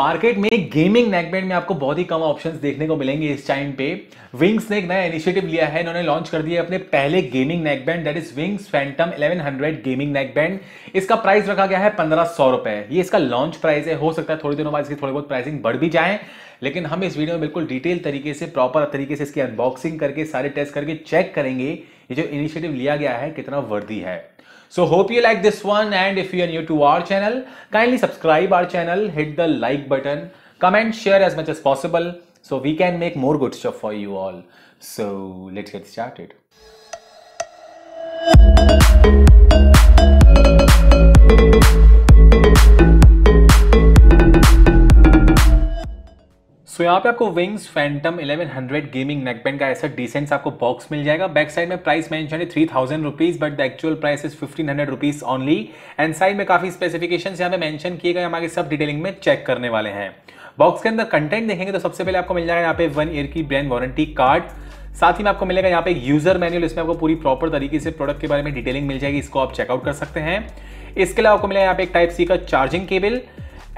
Market में gaming neckband में आपको बहुत ही कम ऑप्शंस देखने को मिलेंगे इस टाइम पे विंग्स ने एक नया इनिशिएटिव लिया है इन्होंने लॉन्च कर दिया अपने पहले gaming neckband that is Wings Phantom 1100 gaming neckband इसका प्राइस रखा गया है पंद्रह सौ रुपए ये इसका लॉन्च प्राइस है हो सकता है थोड़ी दिनों बाद इसकी थोड़ी बहुत प्राइसिंग बढ़ भी जाए लेकिन हम इस वीडियो में बिल्कुल डिटेल तरीके से प्रॉपर तरीके से इसकी अनबॉक्सिंग करके सारे टेस्ट करके चेक करेंगे ये जो इनिशिएटिव लिया गया है कितना वर्दी है So hope you like this one and if you are new to our channel, kindly subscribe our channel, hit the like button, comment, share as much as possible so we can make more good stuff for you all. So let's get started. So so, यहाँ पे आपको wings Phantom 1100 gaming neckband का ऐसा decent आपको box मिल जाएगा back side में price mention है three thousand rupees but the actual price is fifteen hundred rupees only and side में काफी स्पेसिफिकेशन यहाँ पे मेंशन किए गए हमारे सब डिटेलिंग में चेक करने वाले हैं बॉक्स के अंदर कंटेंट देखेंगे तो सबसे पहले आपको मिल जाएगा यहाँ पे वन ईयर की ब्रांड वारंटी कार्ड साथ ही में आपको मिलेगा यहाँ पे यूजर मैनुअल इसमें आपको पूरी प्रॉपर तरीके से प्रोडक्ट के बारे में डिटेलिंग मिल जाएगी इसको आप चेकआउट कर सकते हैं इसके अलावा आपको मिलेगा यहाँ पे एक टाइप सी का charging cable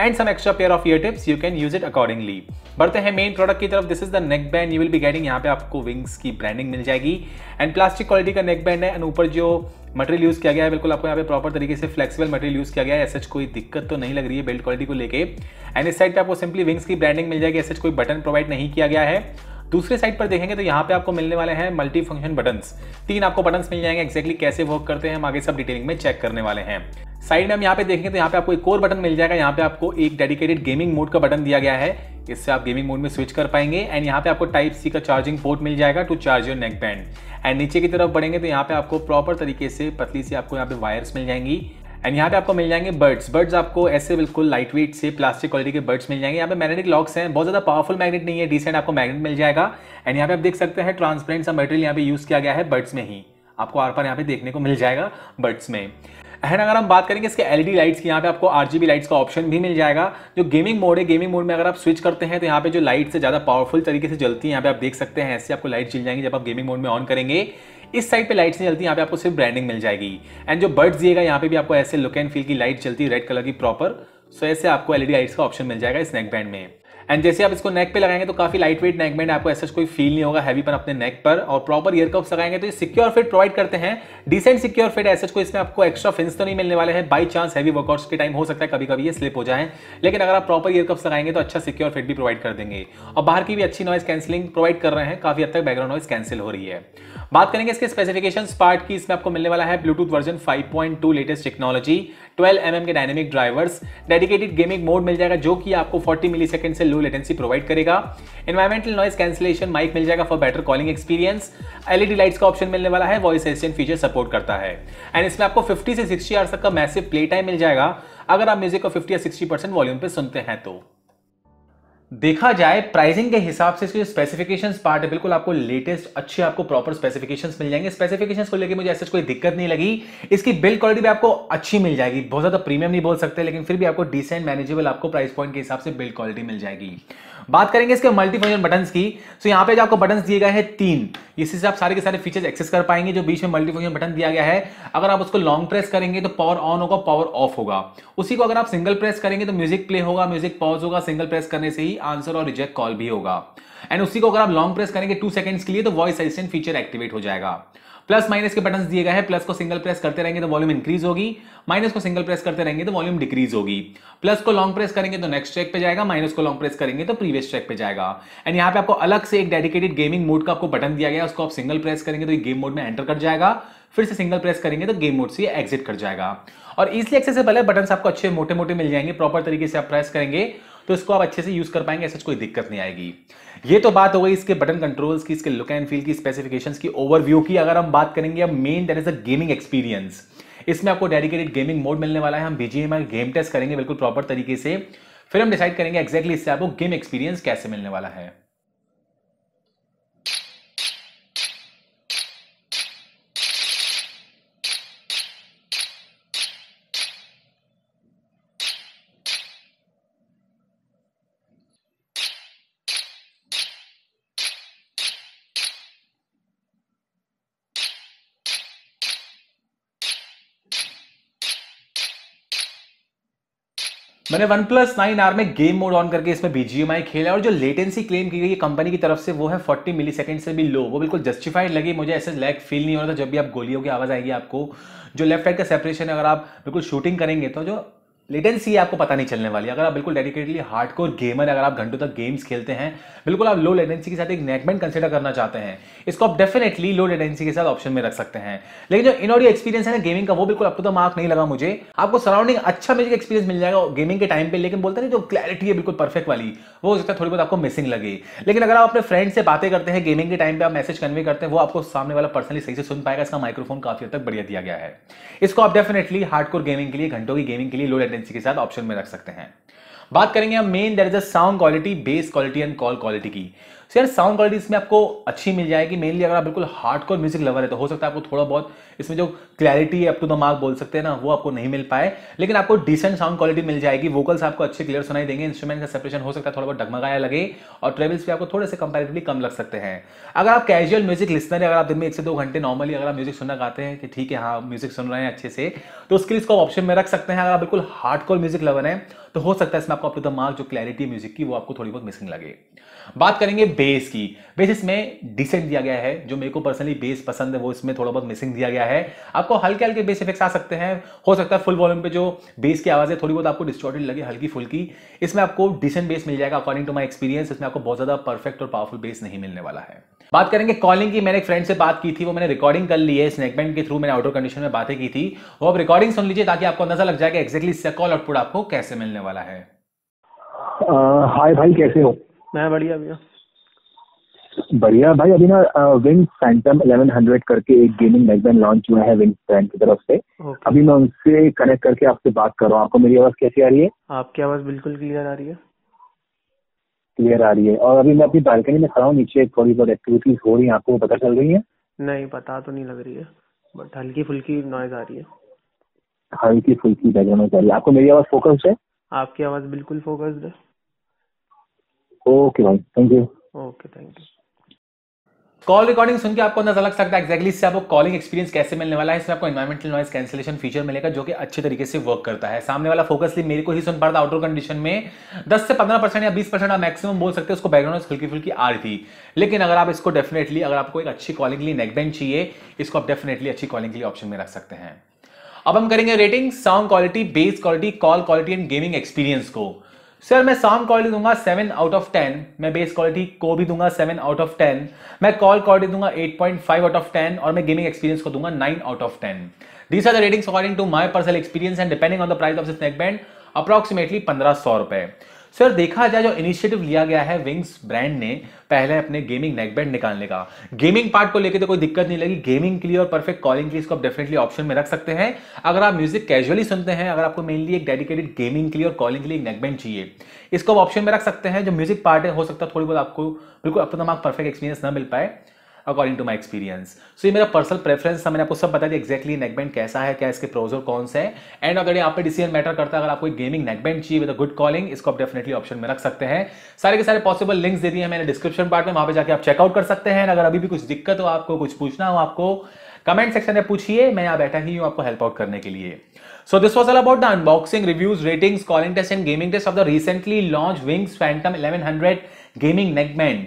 and some extra pair of ear tips you can use it accordingly बढ़ते हैं मेन प्रोडक्ट की तरफ this is the neck band you will be getting यहाँ पे आपको विंग्स की ब्रांडिंग मिल जाएगी एंड प्लास्टिक क्वालिटी का नेक बैंड है एंड ऊपर जो मटेरियल यूज़ किया गया है बिल्कुल आपको यहाँ पे प्रॉपर तरीके से फ्लेक्सिबल मटेरियल यूज़ किया गया है ऐसा कोई दिक्कत तो नहीं लग रही है बिल्ड क्वालिटी को लेकर एंड इस साइड पे आपको सिंपली विंग्स की ब्रांडिंग मिल जाएगी ऐसा कोई बटन प्रोवाइड नहीं किया गया है दूसरे साइड पर देखेंगे तो यहाँ पे आपको मिलने वाले हैं मल्टी फंक्शन बटन्स तीन आपको बटन्स मिल जाएंगे एक्जैक्टली कैसे वर्क करते हैं हम आगे सब डिटेलिंग में चेक करने वाले हैं साइड में हम यहाँ पे देखेंगे तो यहाँ पे आपको एक और बटन मिल जाएगा यहाँ पे आपको एक डेडिकेटेड गेमिंग मोड का बटन दिया गया है इससे आप गेमिंग मोड में स्विच कर पाएंगे एंड यहाँ पे आपको टाइप सी का चार्जिंग पोर्ट मिल जाएगा to charge your neck band and नीचे की तरफ बढ़ेंगे तो यहाँ पे आपको प्रॉपर तरीके से पतली सी आपको यहाँ पे वायर्स मिल जाएंगी एंड यहाँ पे आपको मिल जाएंगे बर्ड्स बर्ड्स आपको ऐसे बिल्कुल लाइट वेट से प्लास्टिक क्वालिटी के बर्ड्स मिल जाएंगे यहाँ पे मैग्नेटिक लॉक्स हैं बहुत ज़्यादा पावरफुल मैग्नेट नहीं है डिसेंट आपको मैग्नेट मिल जाएगा एंड यहाँ पे आप देख सकते हैं ट्रांसपेरेंट सा मटेरियल यहाँ पे यूज़ किया गया है बर्ड्स में ही आपको आर पार यहाँ पे देखने को मिल जाएगा बर्ड्स में एंड अगर हम बात करेंगे इसके एलईडी लाइट्स की यहाँ पे आपको आरजीबी लाइट्स का ऑप्शन भी मिल जाएगा जो गेमिंग मोड है गेमिंग मोड में अगर आप स्विच करते हैं तो यहाँ पे जो लाइट्स है ज़्यादा पावरफुल तरीके से जलती है यहाँ पे आप देख सकते हैं ऐसे आपको लाइट जल जाएंगे जब आप गेमिंग मोड में ऑन करेंगे इस साइड पे लाइट्स नहीं चलती यहाँ पे आपको सिर्फ ब्रांडिंग मिल जाएगी एंड जो बर्ड्स दिएगा यहाँ पे भी आपको ऐसे लुक एंड फील की लाइट चलती है रेड कलर की प्रॉपर सो ऐसे आपको एलईडी लाइट्स का ऑप्शन मिल जाएगा इस नेक बैंड में एंड जैसे आप इसको नेक पे लगाएंगे तो काफी लाइट वेट नेक बैंड आपको ऐसा कोई फील नहीं होगा हैवी पर अपने नेक पर और प्रॉपर ईयर कप्स लगाएंगे तो ये सिक्योर फिट प्रोवाइड करते हैं डिसेंट सिक्योर फिट ऐसा कोई इसमें आपको एक्स्ट्रा फिंस तो नहीं मिलने वाले हैं बाई चांस हैवी वर्कआउट्स के टाइम हो सकता है कभी कभी ये स्लिप हो जाए लेकिन अगर आप प्रॉपर ईयर कप्स लगाएंगे तो अच्छा सिक्योर फिट भी प्रोवाइड कर देंगे और बाहर की भी अच्छी नॉइस कैंसिलिंग प्रोवाइड कर रहे हैं काफी हद तक बैकग्राउंड नॉइस कैंसिल हो रही है बात करेंगे इसके स्पेसिफिकेशन पार्ट की इसमें आपको मिलने वाला है Bluetooth version 5.2 latest technology 12 M mm के dynamic drivers dedicated gaming mode मिल जाएगा जो कि आपको 40 मिली सेकेंड से लो लेटेंसी प्रोवाइड करेगा एनवायरमेंटल नॉइस कैंसिलेशन माइक मिल जाएगा for better calling experience LED lights का ऑप्शन मिलने वाला है वॉइस असिस्टेंट फीचर सपोर्ट करता है एंड इसमें आपको 50 से 60 आवर्स तक का मैसिव प्ले टाइम मिल जाएगा अगर आप म्यूजिक को 50 या 60 परसेंट वॉल्यूम पर सुनते हैं तो देखा जाए प्राइसिंग के हिसाब से इसके जो स्पेसिफिकेशंस पार्ट है बिल्कुल आपको लेटेस्ट अच्छे आपको प्रॉपर स्पेसिफिकेशंस मिल जाएंगे स्पेसिफिकेशंस को लेकर मुझे ऐसे कोई दिक्कत नहीं लगी इसकी बिल्ड क्वालिटी भी आपको अच्छी मिल जाएगी बहुत ज़्यादा प्रीमियम नहीं बोल सकते लेकिन फिर भी आपको डिसेंट मैनेजेबल आपको प्राइस पॉइंट के हिसाब से बिल्ड क्वालिटी मिल जाएगी बात करेंगे इसके मल्टी फंक्शन बटन की तो यहाँ पे जो आपको बटन दिए गए हैं तीन इसी से आप सारे के सारे फीचर्स एक्सेस कर पाएंगे जो बीच में मल्टी फंक्शन बटन दिया गया है अगर आप उसको लॉन्ग प्रेस करेंगे तो पावर ऑन होगा पावर ऑफ होगा उसी को अगर आप सिंगल प्रेस करेंगे तो म्यूजिक प्ले होगा म्यूजिक पॉज होगा सिंगल प्रेस करने से ही आंसर और रिजेक्ट कॉल भी होगा एंड उसी को अगर आप लॉन्ग प्रेस करेंगे टू सेकंड्स के लिए तो वॉइस असिस्टेंट फीचर एक्टिवेट हो जाएगा प्लस माइनस के बटन दिए गए हैं प्लस को सिंगल प्रेस करते रहेंगे तो वॉल्यूम इंक्रीज होगी माइनस को सिंगल प्रेस करते रहेंगे तो वॉल्यूम डिक्रीज होगी प्लस को लॉन्ग प्रेस करेंगे तो नेक्स्ट चेक पे जाएगा माइनस को लॉन्ग प्रेस करेंगे तो प्रीवियस चेक पे जाएगा एंड यहाँ पे आपको अलग से एक डेडिकेटेड गेमिंग मोड का आपको बटन दिया गया उसको आप सिंगल प्रेस करेंगे तो गेम मोड में एंटर कर जाएगा फिर से सिंगल प्रेस करेंगे तो गेम मोड से एग्जिट कर जाएगा और इसलिए एक्सेस से पहले बटन आपको अच्छे मोटे मोटे मिल जाएंगे प्रॉपर तरीके से आप प्रेस करेंगे तो इसको आप अच्छे से यूज़ कर पाएंगे ऐसा कोई दिक्कत नहीं आएगी ये तो बात हो गई इसके बटन कंट्रोल्स की इसके लुक एंड फील की स्पेसिफिकेशंस की ओवरव्यू की अगर हम बात करेंगे अब main that is a gaming experience इसमें आपको डेडिकेटेड गेमिंग मोड मिलने वाला है हम बीजीएमआई गेम टेस्ट करेंगे बिल्कुल प्रॉपर तरीके से फिर हम डिसाइड करेंगे एक्जैक्टली exactly इससे आपको गेम एक्सपीरियंस कैसे मिलने वाला है मैंने वन प्लस नाइन आर में गेम मोड ऑन करके इसमें बीजीएमआई खेला और जो लेटेंसी क्लेम की गई है कंपनी की तरफ से वो है फोर्टी मिली सेकेंड से भी लो वो बिल्कुल जस्टिफाइड लगी मुझे ऐसे लैग फील नहीं हो रहा था जब भी आप गोलियों की आवाज़ आएगी आपको जो लेफ्ट साइड का सेपरेशन है अगर आप बिल्कुल शूटिंग करेंगे तो जो लेटेंसी आपको पता नहीं चलने वाली अगर आप बिल्कुल डेडिकेटली हार्ड कोर गेमर अगर आप घंटों तक गेम्स खेलते हैं बिल्कुल आप लो लेटेंसी के साथ एक नेकबैंड कंसिडर करना चाहते हैं इसको आप डेफिनेटली लो लेटेंसी के साथ ऑप्शन में रख सकते हैं लेकिन जो इन ऑडियो एक्सपीरियंस है ना गेमिंग का वो बिल्कुल अब तो मार्क नहीं लगा मुझे आपको सराउंडिंग अच्छा म्यूजिक एक्सपीरियंस मिल जाएगा गेमिंग के टाइम पर लेकिन बोलते हैं जो क्लैरिटी है बिल्कुल परफेक्ट वाली वो हो सकता है थोड़ी बहुत आपको मिसिंग लगे लेकिन अगर आप अपने फ्रेंड से बातें करते हैं गेमिंग के टाइम पर आप मैसेज कन्वे करते हैं वो आपको सामने वाला पर्सनली सही से सुन पाएगा इसका माइक्रोफोन काफी हद तक बढ़िया दिया गया है इसको आप डेफिनेटली हार्डकोर गेमिंग के लिए घंटों की गेमिंग के लिए लो लेटेंसी फ्रीक्वेंसी के साथ ऑप्शन में रख सकते हैं बात करेंगे हम main there is a sound quality bass quality and call quality की सो यार साउंड क्वालिटी इसमें आपको अच्छी मिल जाएगी मेनली अगर आप बिल्कुल हार्ड कोर म्यूजिक लवर है तो हो सकता है आपको थोड़ा बहुत इसमें जो clarity up to the mark बोल सकते हैं ना वो आपको नहीं मिल पाए लेकिन आपको डिसेंट साउंड क्वालिटी मिल जाएगी वोकल्स आपको अच्छे क्लियर सुनाई देंगे इंस्ट्रूमेंट का सेपरेशन हो सकता है थोड़ा बहुत डगमगाया लगे और ट्रेवल्स भी आपको थोड़े से कंपेरेटिवली कम लग सकते हैं अगर आप कैजुअल म्यूजिक लिसनर है अगर आप दिन में एक से दो घंटे नॉर्मली अगर आप म्यूजिक सुनना चाहते हैं कि ठीक है हाँ म्यूजिक सुन रहे हैं अच्छे से तो उसके लिए इसको ऑप्शन में रख सकते हैं अगर आप बिल्कुल हार्ड कोर म्यूजिक लवर है तो हो सकता है इसमें आपको अपने मार्क जो क्लैरिटी म्यूजिक की वो आपको थोड़ी बहुत मिसिंग लगे बात करेंगे बेस की बेस इसमें डिसेंट दिया गया है जो मेरे को पर्सनली बेस पसंद है वो इसमें थोड़ा बहुत मिसिंग दिया गया है आपको हल्के हल्के बेस इफेक्ट्स आ सकते हैं हो सकता है फुल वॉल्यूम पे जो बेस की आवाज है थोड़ी बहुत आपको डिस्टॉर्टेड लगे हल्की फुल्की इसमें आपको डिसेंट बेस मिल जाएगा अकॉर्डिंग टू माई एक्सपीरियंस इसमें आपको बहुत ज़्यादा परफेक्ट और पावरफुल बेस नहीं मिलने वाला है बात करेंगे कॉलिंग की मैंने एक फ्रेंड से बात की थी वो मैंने रिकॉर्डिंग कर ली है स्नेकमेंट के थ्रू मैंने आउटर कंडीशन में बातें की थी वो आप रिकॉर्डिंग सुन लीजिए ताकि आपको अंदाजा लग जाएगा एक्जैक्टली इससे कॉल आउटपुट आपको कैसे मिलने वाला है हाय uh, भाई कैसे हो मैं बढ़िया भैया बढ़िया भाई अभी ना विंग फैंटम 1100 करके एक गेमिंग नेकबैंड लॉन्च हुआ है विंग ब्रांड की तरफ से okay. अभी मैं उनसे कनेक्ट करके आपसे बात कर रहा हूँ आपको मेरी आवाज कैसी आ रही है आपकी आवाज बिल्कुल क्लियर आ रही है क्लियर आ रही है और अभी मैं अपनी बालकनी में खड़ा हूँ नीचे थोड़ी बहुत एक्टिविटीज हो रही है आपको पता चल रही है नहीं पता तो नहीं लग रही है बट हल्की फुल्की नॉइज आ रही है हल्की फुल्की बैकग्राउंड नॉइज आ रही है आपको मेरी आवाज फोकस है आपकी आवाज बिल्कुल फोकस्ड है ओके भाई thank you okay thank you call recording सुन के आपको अंदाजा लग सकता है एक्जैक्टली इससे आपको कॉलिंग एक्सपीरियंस कैसे मिलने वाला है इसमें आपको इन्वायरमेंटल नॉइस कैंसिलेशन फीचर मिलेगा जो कि अच्छे तरीके से वर्क करता है सामने वाला फोकस मेरे को ही सुन पड़ता था आउटडोर कंडीशन में 10 से 15 परसेंट या 20 परसेंट आप मैक्सिमम बोल सकते हैं उसको बैकग्राउंड हल्की फुल्की आ रही थी लेकिन अगर आप इसको डेफिनेटली अगर आपको एक अच्छी कॉलिंग के लिए नेकबैंड चाहिए इसको आप डेफिनेटली अच्छी कॉलिंग के लिए ऑप्शन में रख सकते हैं अब हम करेंगे rating sound quality bass quality call quality and gaming experience को सर मैं साउंड क्वालिटी दूंगा सेवन आउट ऑफ टेन मैं बेस क्वालिटी को भी दूंगा सेवन आउट ऑफ टेन मैं कॉल क्वालिटी दूंगा eight point five out of ten और मैं गेमिंग एक्सपीरियंस को दूंगा nine out of ten these are the ratings according to my personal experience and depending on the price of snack band approximately पंद्रह सौ रुपए sir देखा जाए जो इनिशिएटिव लिया गया है विंग्स ब्रांड ने पहले अपने गेमिंग नेकबैंड निकालने का गेमिंग पार्ट को लेकर तो कोई दिक्कत नहीं लगी गेमिंग के लिए और परफेक्ट कॉलिंग के लिए इसको आप डेफिनेटली ऑप्शन में रख सकते हैं अगर आप म्यूजिक कैजुअली सुनते हैं अगर आपको मेनली एक डेडिकेटेड गेमिंग के लिए और कॉलिंग के लिए एक नेकबैंड चाहिए इसको आप ऑप्शन में रख सकते हैं जो म्यूजिक पार्ट है हो सकता है थोड़ी बहुत आपको बिल्कुल अपना दिमाग परफेक्ट एक्सपीरियंस ना मिल पाए according to my experience so ये मेरा पर्सनल प्रेफरेंस था मैंने आपको सब बता दिया एक्जैक्टली नेकबैंड कैसा है क्या इसके प्रोजर कौन से एंड अगर यहाँ पर डिसीजन मैटर करता है अगर आपको गेमिंग नेकबैंड चाहिए विद गुड कॉलिंग इसको आप डेफिनेटली ऑप्शन में रख सकते हैं सारे के सारे पॉसिबल लिंक्स दे दिए हैं मैंने डिस्क्रिप्शन पार्ट में वहाँ पर जाकर आप चेकआउट कर सकते हैं अगर अभी भी कुछ दिक्कत हो आपको कुछ पूछना हो आपको कमेंट सेक्शन में पूछिए मैं यहाँ बैठा ही हूँ आपको हेल्प आउट करने के लिए so this was all about the unboxing reviews ratings calling test and gaming test of the recently launched Wings Phantom hundred gaming neckband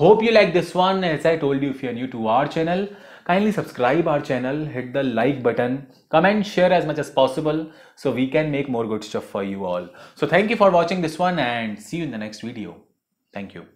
Hope you like this one. As I told you, if you're new to our channel, kindly subscribe our channel, hit the like button, comment, share as much as possible so we can make more good stuff for you all. So thank you for watching this one and see you in the next video. Thank you.